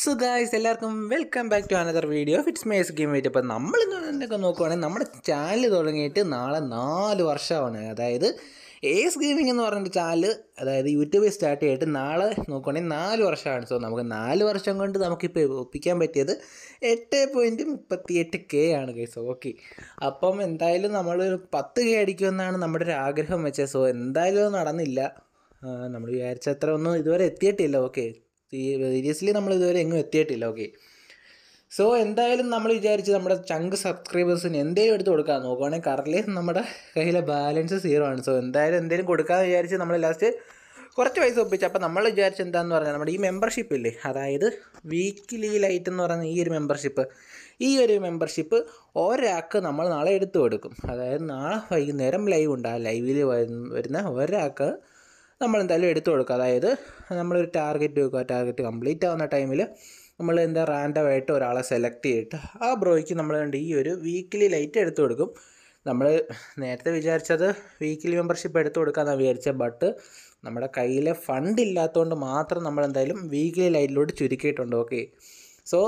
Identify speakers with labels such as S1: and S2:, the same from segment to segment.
S1: so guys എല്ലാവർക്കും welcome back to another video fits maze game weight അപ്പോൾ നമ്മൾ ഇന്നൊക്കെ നോക്കുവാണെങ്കിൽ നമ്മുടെ ചാനൽ തുടങ്ങിയിട്ട് നാളെ നാല് വർഷമാണ് അതായത് ഏസ് ഗെയിമിംഗ് എന്ന് പറഞ്ഞിട്ട് ചാനൽ അതായത് യൂട്യൂബിൽ സ്റ്റാർട്ട് ചെയ്തിട്ട് നാളെ നോക്കുവാണെങ്കിൽ നാല് വർഷമാണ് സോ നമുക്ക് നാല് വർഷം കൊണ്ട് നമുക്കിപ്പോൾ ഒപ്പിക്കാൻ പറ്റിയത് എട്ട് പോയിൻറ്റ് മുപ്പത്തി എട്ട് കെ ആണ് ഗൈസ് ഓക്കെ അപ്പം എന്തായാലും നമ്മൾ പത്ത് കെ അടിക്കുമെന്നാണ് നമ്മുടെ ഒരു ആഗ്രഹം വെച്ചത് സോ എന്തായാലും നടന്നില്ല നമ്മൾ വിചാരിച്ച അത്ര ഒന്നും ഇതുവരെ എത്തിയിട്ടില്ല ഓക്കെ സീരിയസ്ലി നമ്മൾ ഇതുവരെ എങ്ങും എത്തിയിട്ടില്ല ഓക്കെ സോ എന്തായാലും നമ്മൾ വിചാരിച്ച് നമ്മുടെ ചങ്ക് സബ്സ്ക്രൈബേഴ്സിന് എന്തെങ്കിലും എടുത്ത് കൊടുക്കാൻ നോക്കുകയാണെങ്കിൽ കറലി നമ്മുടെ കയ്യിലെ ബാലൻസ് സീറോ ആണ് സോ എന്തായാലും എന്തെങ്കിലും കൊടുക്കാമെന്ന് വിചാരിച്ച് നമ്മൾ ലാസ്റ്റ് കുറച്ച് പൈസ ഒപ്പിച്ച് അപ്പോൾ നമ്മൾ വിചാരിച്ച് എന്താണെന്ന് പറഞ്ഞാൽ നമ്മുടെ ഈ മെമ്പർഷിപ്പ് ഇല്ലേ അതായത് വീക്ക്ലി ലൈറ്റ് എന്ന് പറയുന്ന ഈ ഒരു മെമ്പർഷിപ്പ് ഈ ഒരു മെമ്പർഷിപ്പ് ഒരാൾക്ക് നമ്മൾ നാളെ എടുത്തു കൊടുക്കും അതായത് നാളെ വൈകുന്നേരം ലൈവ് ഉണ്ട് ആ ലൈവിൽ വരുന്ന ഒരാൾക്ക് നമ്മൾ എന്തായാലും എടുത്തു കൊടുക്കുക അതായത് നമ്മളൊരു ടാർഗറ്റ് വെക്കുക ടാർഗറ്റ് കംപ്ലീറ്റ് ആവുന്ന ടൈമിൽ നമ്മൾ എന്താ റാൻഡമായിട്ട് ഒരാളെ സെലക്ട് ചെയ്തിട്ട് ആ ബ്രോയ്ക്ക് നമ്മൾ ഈ ഒരു വീക്കിലി ലൈറ്റ് എടുത്തു കൊടുക്കും നമ്മൾ നേരത്തെ വിചാരിച്ചത് വീക്കിലി മെമ്പർഷിപ്പ് എടുത്തു കൊടുക്കാമെന്നാണ് വിചാരിച്ചത് ബട്ട് നമ്മുടെ കയ്യിലെ ഫണ്ട് ഇല്ലാത്തതുകൊണ്ട് മാത്രം നമ്മൾ എന്തായാലും വീക്കിലി ലൈറ്റിലോട്ട് ചുരുക്കിയിട്ടുണ്ട് ഓക്കെ സോ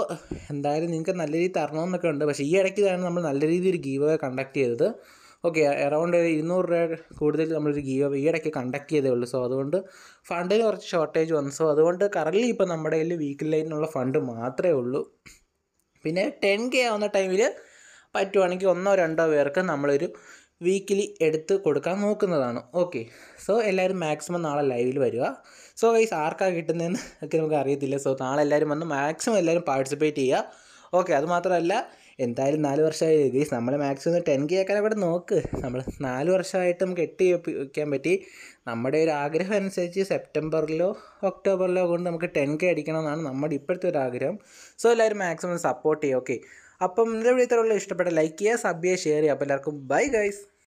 S1: എന്തായാലും നിങ്ങൾക്ക് നല്ല രീതിയിൽ തരണമെന്നൊക്കെ ഉണ്ട് പക്ഷേ ഈ ഇടയ്ക്ക് തന്നെ നമ്മൾ നല്ല രീതിയിൽ ഒരു ഗീവ് കണ്ടക്ട് ചെയ്തത് ഓക്കെ അറൗണ്ട് ഇരുന്നൂറ് രൂപ കൂടുതൽ നമ്മളൊരു ഗീവ് ഈയിടയ്ക്ക് കണ്ടക്ട് ചെയ്തേ ഉള്ളൂ സോ അതുകൊണ്ട് ഫണ്ടിൽ കുറച്ച് ഷോർട്ടേജ് വന്നു സോ അതുകൊണ്ട് കറൻലി ഇപ്പോൾ നമ്മുടെ കയ്യിൽ വീക്കിലൈനുള്ള ഫണ്ട് മാത്രമേ ഉള്ളൂ പിന്നെ ടെൻ കെ ആവുന്ന ടൈമിൽ പറ്റുവാണെങ്കിൽ ഒന്നോ രണ്ടോ പേർക്ക് നമ്മളൊരു വീക്കിലി എടുത്ത് കൊടുക്കാൻ നോക്കുന്നതാണ് ഓക്കെ സോ എല്ലാവരും മാക്സിമം നാളെ ലൈവിൽ വരിക സോ ഗൈസ് ആർക്കാണ് കിട്ടുന്നതെന്ന് ഒക്കെ നമുക്ക് അറിയത്തില്ല സോ നാളെ എല്ലാവരും വന്ന് മാക്സിമം എല്ലാവരും പാർട്ടിസിപ്പേറ്റ് ചെയ്യുക ഓക്കെ അതുമാത്രമല്ല എന്തായാലും നാല് വർഷമായി ഗൈസ് നമ്മൾ മാക്സിമം ടെൻ കെ ആക്കാൻ അവിടെ നോക്ക് നമ്മൾ നാല് വർഷമായിട്ടും കെട്ടി വയ്ക്കാൻ പറ്റി നമ്മുടെ ഒരു ആഗ്രഹം അനുസരിച്ച് സെപ്റ്റംബറിലോ ഒക്ടോബറിലോ കൊണ്ട് നമുക്ക് ടെൻ കെ അടിക്കണമെന്നാണ് നമ്മുടെ ഇപ്പോഴത്തെ ഒരു ആഗ്രഹം സോ എല്ലാവരും മാക്സിമം സപ്പോർട്ട് ചെയ്യുക ഓക്കെ അപ്പം നിലവിളിത്തരമുള്ള ഇഷ്ടപ്പെട്ട ലൈക്ക് ചെയ്യുക സബ് ചെയ്യുക ഷെയർ ചെയ്യുക അപ്പോൾ എല്ലാവർക്കും ബൈ ഗൈസ്